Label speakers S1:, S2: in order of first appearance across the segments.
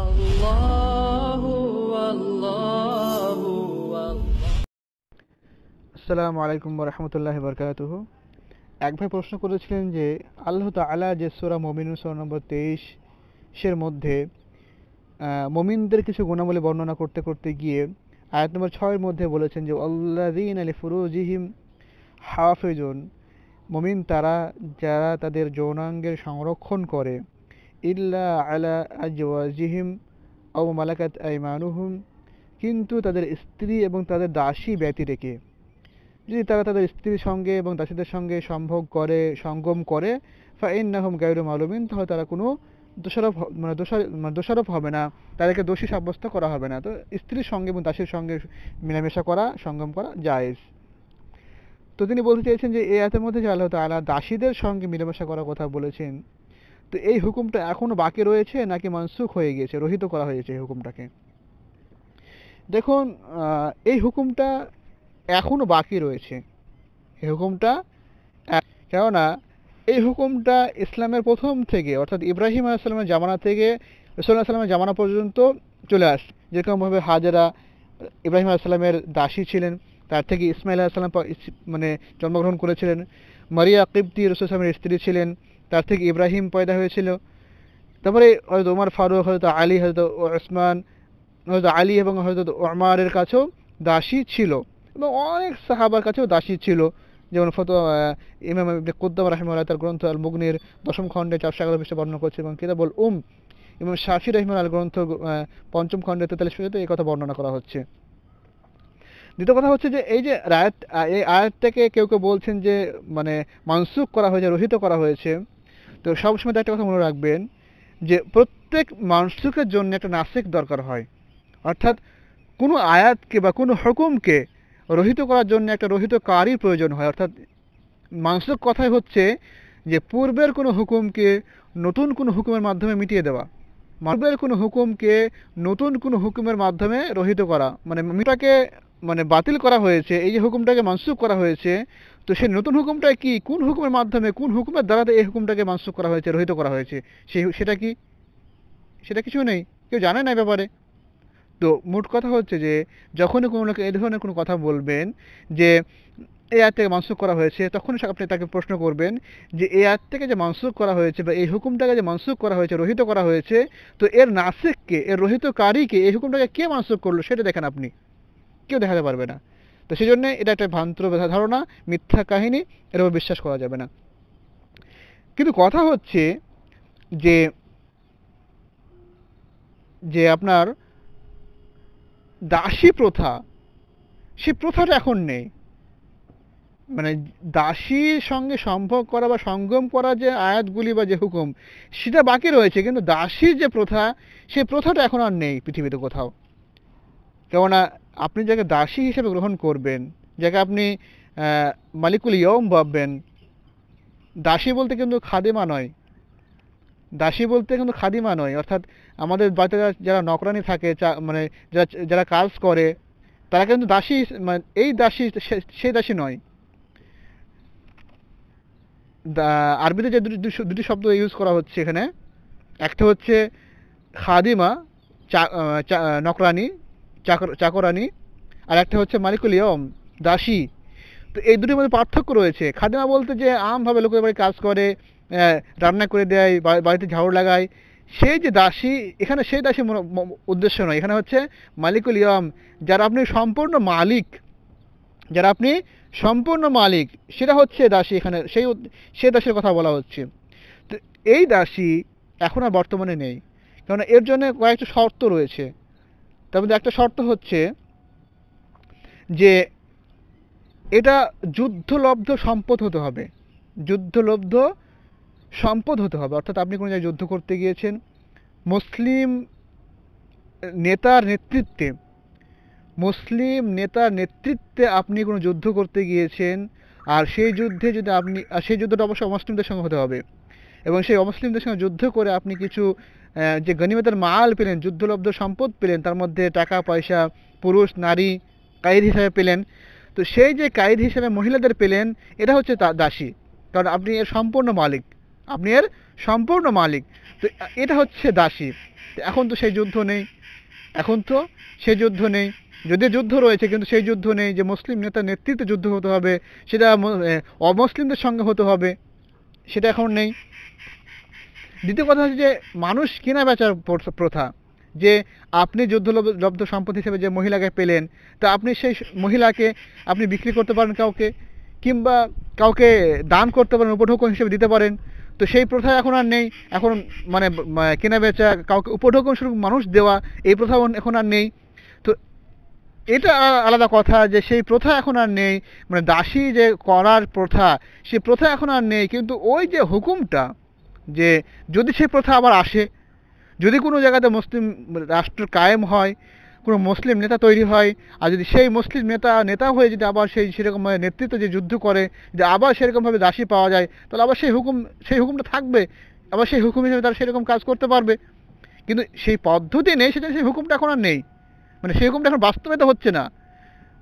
S1: আসসালামু আলাইকুম রহমতুল্লাহ বরকাত এক ভাই প্রশ্ন করেছিলেন যে আল্লাহ তালা যে সোরা মমিনুল নম্বর তেইশের মধ্যে মমিনদের কিছু গুণাবলী বর্ণনা করতে করতে গিয়ে আয়াত নম্বর ছয়ের মধ্যে বলেছেন যে আল্লাদিন আলী ফুরুজিহিম হাফেজন মমিন তারা যারা তাদের যৌনাঙ্গের সংরক্ষণ করে ইল্লা আলা আজওয়াজিহিম ও মালাকাত আইমানুহুম কিন্তু তাদের স্ত্রী এবং তাদের দাসী ব্যতি রেখে যদি তারা তাদের স্ত্রীর সঙ্গে এবং দাসীদের সঙ্গে সম্ভোগ করে সঙ্গম করে নাহম গায়রুম আলমিন তাহলে তারা কোনো দোষারোপ মানে দোষার মানে দোষারোপ হবে না তাদেরকে দোষী সাব্যস্ত করা হবে না তো স্ত্রীর সঙ্গে এবং দাসীর সঙ্গে মেলামেশা করা সঙ্গম করা জায়েজ তো তিনি বলতে চেয়েছেন যে এই আয়াতের মধ্যে যে আল্লাহ তালা দাসীদের সঙ্গে মেলামেশা করার কথা বলেছেন তো এই হুকুমটা এখনও বাকি রয়েছে নাকি মানসুখ হয়ে গিয়েছে রহিত করা হয়েছে এই হুকুমটাকে দেখুন এই হুকুমটা এখনও বাকি রয়েছে এই হুকুমটা কেননা এই হুকুমটা ইসলামের প্রথম থেকে অর্থাৎ ইব্রাহিম আলাইসাল্লামের জামানা থেকে রসুল্লাহ সাল্লামের জামানা পর্যন্ত চলে আসে যেরকমভাবে হাজারা ইব্রাহিম আলাইসাল্লামের দাসী ছিলেন তার থেকে ইসমাইল আলাইসাল্লাম মানে জন্মগ্রহণ করেছিলেন মারিয়া কিপ্তি রসুল ইসলামের স্ত্রী ছিলেন তার থেকে ইব্রাহিম পয়দা হয়েছিল তারপরে হয়তো ওমর ফারুক হয়তো আলী হয়তো ওসমান হয়তো আলী এবং হয়তো ওমারের কাছেও দাসী ছিল এবং অনেক সাহাবার কাছেও দাসী ছিল যেমন ফতো ইমাম কুদ্দাম রাহিমুল্লাহ তার গ্রন্থ আল মুগনির দশম খণ্ডে চারশো এগারো পৃষ্ঠে বর্ণনা করছে এবং কিতাবুল উম এবং শাফি রহিমান আল গ্রন্থ পঞ্চম খণ্ডে তেতাল্লিশ পৃষ্ঠে এই কথা বর্ণনা করা হচ্ছে দ্বিতীয় কথা হচ্ছে যে এই যে রায়ত এই আয়াতটাকে কেউ কেউ বলছেন যে মানে মানসুখ করা হয়েছে রহিত করা হয়েছে তো সবসময় একটা কথা মনে রাখবেন যে প্রত্যেক মানসুকের জন্য একটা নাসিক দরকার হয় অর্থাৎ কোনো আয়াতকে বা কোনো হুকুমকে রহিত করার জন্য একটা রহিতকারী প্রয়োজন হয় অর্থাৎ মানসুক কথাই হচ্ছে যে পূর্বের কোনো হুকুমকে নতুন কোনো হুকুমের মাধ্যমে মিটিয়ে দেওয়া পূর্বের কোনো হুকুমকে নতুন কোনো হুকুমের মাধ্যমে রহিত করা মানে মিটাকে মানে বাতিল করা হয়েছে এই যে হুকুমটাকে মানসুখ করা হয়েছে তো সেই নতুন হুকুমটা কি কোন হুকুমের মাধ্যমে কোন হুকুমের দ্বারা এই হুকুমটাকে মানসুখ করা হয়েছে রহিত করা হয়েছে সেই সেটা কি সেটা কিছু নেই কেউ জানে না ব্যাপারে তো মোট কথা হচ্ছে যে যখনই কোনো লোক এই ধরনের কোনো কথা বলবেন যে এই থেকে মানসুখ করা হয়েছে তখন আপনি তাকে প্রশ্ন করবেন যে এই থেকে যে মানসুখ করা হয়েছে বা এই হুকুমটাকে যে মানসুখ করা হয়েছে রহিত করা হয়েছে তো এর নাসিককে এর রহিতকারীকে এই হুকুমটাকে কে মানসুখ করলো সেটা দেখেন আপনি কেউ দেখাতে পারবে না তো সেই জন্য এটা একটা ব্যথা ধারণা মিথ্যা কাহিনী এর উপর বিশ্বাস করা যাবে না কিন্তু কথা হচ্ছে যে যে আপনার দাসী প্রথা সে প্রথাটা এখন নেই মানে দাসীর সঙ্গে সম্ভব করা বা সঙ্গম করা যে আয়াতগুলি বা যে হুকুম সেটা বাকি রয়েছে কিন্তু দাসীর যে প্রথা সে প্রথাটা এখন আর নেই পৃথিবীতে কোথাও কেননা আপনি যাকে দাসী হিসেবে গ্রহণ করবেন যাকে আপনি মালিকুল ইয়ম ভাববেন দাসী বলতে কিন্তু খাদিমা নয় দাসী বলতে কিন্তু খাদিমা নয় অর্থাৎ আমাদের বাড়িতে যারা নকরানি থাকে মানে যারা যারা কাজ করে তারা কিন্তু দাসী মানে এই দাসী সেই দাসী নয় আরবিতে যে দুটি দুটি শব্দ ইউজ করা হচ্ছে এখানে একটা হচ্ছে খাদিমা চা নকরানি চাকর চাকরানি আর একটা হচ্ছে মালিকুল ইয়ম দাসী তো এই দুটির মধ্যে পার্থক্য রয়েছে খাদেমা বলতে যে আমভাবে লোকের বাড়ি কাজ করে রান্না করে দেয় বাড়িতে ঝাড়ু লাগায় সেই যে দাসী এখানে সেই দাসী উদ্দেশ্য নয় এখানে হচ্ছে মালিকুল ইয়ম যারা আপনি সম্পূর্ণ মালিক যারা আপনি সম্পূর্ণ মালিক সেটা হচ্ছে দাসী এখানে সেই সে দাসের কথা বলা হচ্ছে তো এই দাসী এখন আর বর্তমানে নেই কারণ এর জন্য কয়েকটা শর্ত রয়েছে তার মধ্যে একটা শর্ত হচ্ছে যে এটা যুদ্ধলব্ধ সম্পদ হতে হবে যুদ্ধলব্ধ সম্পদ হতে হবে অর্থাৎ আপনি কোনো জায়গায় যুদ্ধ করতে গিয়েছেন মুসলিম নেতার নেতৃত্বে মুসলিম নেতার নেতৃত্বে আপনি কোনো যুদ্ধ করতে গিয়েছেন আর সেই যুদ্ধে যদি আপনি সেই যুদ্ধটা অবশ্যই অমুসলিমদের সঙ্গে হতে হবে এবং সেই অমুসলিমদের সঙ্গে যুদ্ধ করে আপনি কিছু যে গণিমতের মাল পেলেন যুদ্ধলব্ধ সম্পদ পেলেন তার মধ্যে টাকা পয়সা পুরুষ নারী কায়েদ হিসাবে পেলেন তো সেই যে কায়েদ হিসাবে মহিলাদের পেলেন এটা হচ্ছে তা দাসী কারণ আপনি এর সম্পূর্ণ মালিক আপনি এর সম্পূর্ণ মালিক তো এটা হচ্ছে দাসী এখন তো সেই যুদ্ধ নেই এখন তো সেই যুদ্ধ নেই যদি যুদ্ধ রয়েছে কিন্তু সেই যুদ্ধ নেই যে মুসলিম নেতার নেতৃত্বে যুদ্ধ হতে হবে সেটা অমুসলিমদের সঙ্গে হতে হবে সেটা এখন নেই দ্বিতীয় কথা হচ্ছে যে মানুষ কেনা বেচার প্রথা যে আপনি যুদ্ধলব্ধ সম্পদ হিসেবে যে মহিলাকে পেলেন তা আপনি সেই মহিলাকে আপনি বিক্রি করতে পারেন কাউকে কিংবা কাউকে দান করতে পারেন উপঢৌকন হিসেবে দিতে পারেন তো সেই প্রথা এখন আর নেই এখন মানে, মানে কেনা বেচা কাউকে উপঢৌকন স্বরূপ মানুষ দেওয়া এই প্রথা এখন আর নেই তো এটা আলাদা কথা যে সেই প্রথা এখন আর নেই মানে দাসী যে করার প্রথা সেই প্রথা এখন আর নেই কিন্তু ওই যে হুকুমটা যে যদি সেই প্রথা আবার আসে যদি কোনো জায়গাতে মুসলিম রাষ্ট্র কায়েম হয় কোনো মুসলিম নেতা তৈরি হয় আর যদি সেই মুসলিম নেতা নেতা হয়ে যদি আবার সেই সেরকম নেতৃত্ব যে যুদ্ধ করে যে আবার সেরকমভাবে দাসী পাওয়া যায় তাহলে আবার সেই হুকুম সেই হুকুমটা থাকবে আবার সেই হুকুম হিসেবে তারা সেরকম কাজ করতে পারবে কিন্তু সেই পদ্ধতি নেই সেটা সেই হুকুমটা এখন আর নেই মানে সেই হুকুমটা এখন বাস্তবায়িত হচ্ছে না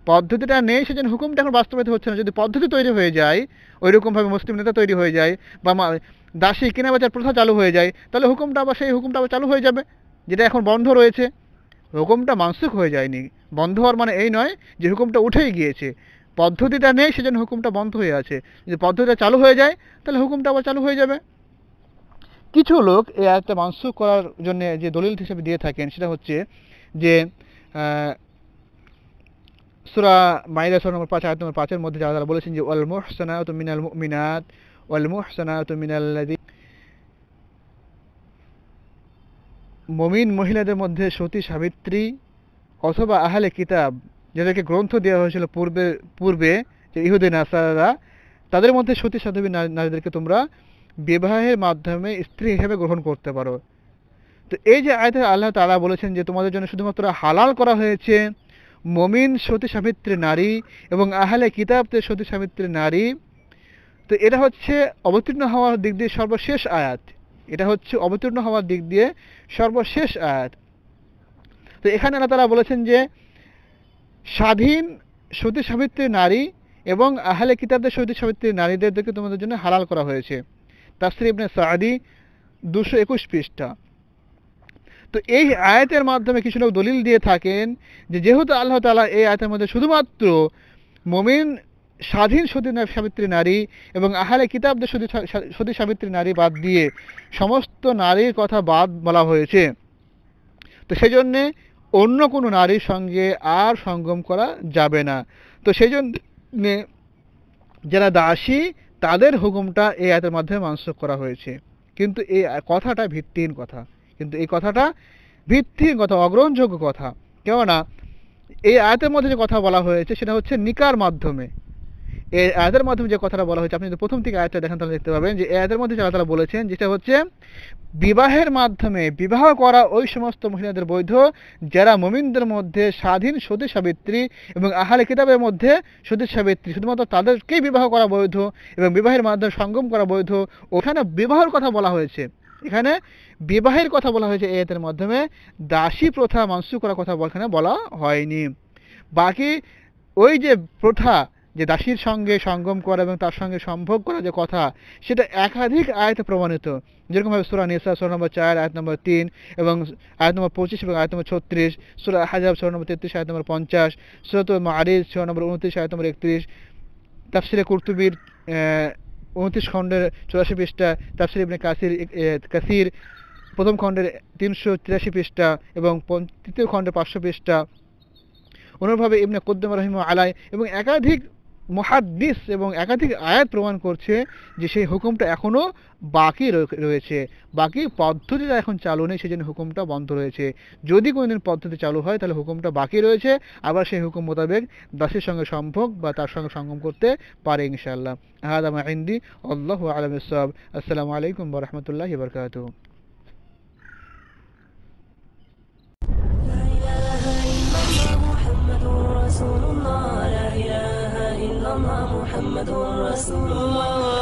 S1: পদ্ধতিটা নেই সেজন্য হুকুমটা এখন বাস্তবায়িত হচ্ছে না যদি পদ্ধতি তৈরি হয়ে যায় ওই রকমভাবে মুসলিম নেতা তৈরি হয়ে যায় বা দাসী কেনা বেচার প্রথা চালু হয়ে যায় তাহলে হুকুমটা আবার সেই হুকুমটা আবার চালু হয়ে যাবে যেটা এখন বন্ধ রয়েছে হুকুমটা মানসুক হয়ে যায়নি বন্ধ হওয়ার মানে এই নয় যে হুকুমটা উঠেই গিয়েছে পদ্ধতিটা নেই সেজন্য হুকুমটা বন্ধ হয়ে আছে যদি পদ্ধতিটা চালু হয়ে যায় তাহলে হুকুমটা আবার চালু হয়ে যাবে কিছু লোক এই আয়াতটা মানসুক করার জন্য যে দলিল হিসেবে দিয়ে থাকেন সেটা হচ্ছে যে সুরা মাইদা সুরা নম্বর পাঁচ আয়াত নম্বর পাঁচের মধ্যে যারা তারা বলেছেন যে ওয়াল মুহসানাত মিনাল মিনাত ওয়াল মুহসানাত মিনাল মমিন মহিলাদের মধ্যে সতী সাবিত্রী অথবা আহলে কিতাব যাদেরকে গ্রন্থ দেওয়া হয়েছিল পূর্বে পূর্বে যে ইহুদি নাসারা তাদের মধ্যে সতী সাধবী নারীদেরকে তোমরা বিবাহের মাধ্যমে স্ত্রী হিসেবে গ্রহণ করতে পারো তো এই যে আয়তে আল্লাহ তালা বলেছেন যে তোমাদের জন্য শুধুমাত্র হালাল করা হয়েছে মমিন সতী সামিত্রী নারী এবং আহলে কিতাবদের সতী সামিত্রী নারী তো এটা হচ্ছে অবতীর্ণ হওয়ার দিক দিয়ে সর্বশেষ আয়াত এটা হচ্ছে অবতীর্ণ হওয়ার দিক দিয়ে সর্বশেষ আয়াত তো এখানে এরা তারা বলেছেন যে স্বাধীন সতী সাবিত্রী নারী এবং আহলে কিতাবদের সতী সাবিত্রী নারীদেরকে তোমাদের জন্য হালাল করা হয়েছে তাসরি ইবনে সাহাদি দুশো একুশ পৃষ্ঠা তো এই আয়াতের মাধ্যমে কিছু লোক দলিল দিয়ে থাকেন যে যেহেতু আল্লাহ তালা এই আয়াতের মধ্যে শুধুমাত্র মমিন স্বাধীন সতী সাবিত্রী নারী এবং আহারে কিতাবদের সতী সাবিত্রী নারী বাদ দিয়ে সমস্ত নারীর কথা বাদ বলা হয়েছে তো সেই জন্যে অন্য কোনো নারীর সঙ্গে আর সঙ্গম করা যাবে না তো সেই জন্যে যারা দাসী তাদের হুকুমটা এই আয়াতের মাধ্যমে মানসুখ করা হয়েছে কিন্তু এই কথাটা ভিত্তিহীন কথা কিন্তু এই কথাটা ভিত্তিহীন কথা অগ্রহণযোগ্য কথা কেননা এই আয়তের মধ্যে যে কথা বলা হয়েছে সেটা হচ্ছে নিকার মাধ্যমে এই আয়তের মাধ্যমে যে কথাটা বলা হয়েছে আপনি যদি প্রথম থেকে আয়তটা দেখেন তাহলে দেখতে পাবেন যে এই আয়তের মধ্যে যারা তারা বলেছেন যেটা হচ্ছে বিবাহের মাধ্যমে বিবাহ করা ওই সমস্ত মহিলাদের বৈধ যারা মমিনদের মধ্যে স্বাধীন সতী সাবিত্রী এবং আহারে কিতাবের মধ্যে সতী সাবিত্রী শুধুমাত্র তাদেরকেই বিবাহ করা বৈধ এবং বিবাহের মাধ্যমে সঙ্গম করা বৈধ ওখানে বিবাহের কথা বলা হয়েছে এখানে বিবাহের কথা বলা হয়েছে এতের মাধ্যমে দাসী প্রথা মানসু করার কথা এখানে বলা হয়নি বাকি ওই যে প্রথা যে দাসীর সঙ্গে সঙ্গম করা এবং তার সঙ্গে সম্ভব করা যে কথা সেটা একাধিক আয়তে প্রমাণিত যেরকমভাবে সুরা নিসা সোরা নম্বর চার আয়ত নম্বর তিন এবং আয়ত নম্বর পঁচিশ এবং আয়ত নম্বর ছত্রিশ সুরা হাজাব সোরা নম্বর তেত্রিশ আয়ত নম্বর পঞ্চাশ সুরত মারিজ সোরা নম্বর উনত্রিশ আয়ত নম্বর একত্রিশ তাফসিরে কুর্তুবির উনত্রিশ খণ্ডের চুরাশি পৃষ্ঠা তাফসির ইবনে কাসির কাসির প্রথম খণ্ডের তিনশো তিরাশি পৃষ্ঠা এবং তৃতীয় খণ্ডের পাঁচশো পৃষ্ঠা অনুরভাবে ইবনে কুদ্দম রহিম আলাই এবং একাধিক মহাদ্দিস এবং একাধিক আয়াত প্রমাণ করছে যে সেই হুকুমটা এখনও বাকি রয়েছে বাকি পদ্ধতিটা এখন চালু নেই সেজন্য হুকুমটা বন্ধ রয়েছে যদি কোনোদিন পদ্ধতি চালু হয় তাহলে হুকুমটা বাকি রয়েছে আবার সেই হুকুম মোতাবেক দাসের সঙ্গে সম্ভব বা তার সঙ্গে সঙ্গম করতে পারে ইনশাআল্লাহ আহাদ আমা আল্লাহ আলম ইসব আসসালামু আলাইকুম বরহমতুল্লাহ বরকাত محمد رسول الله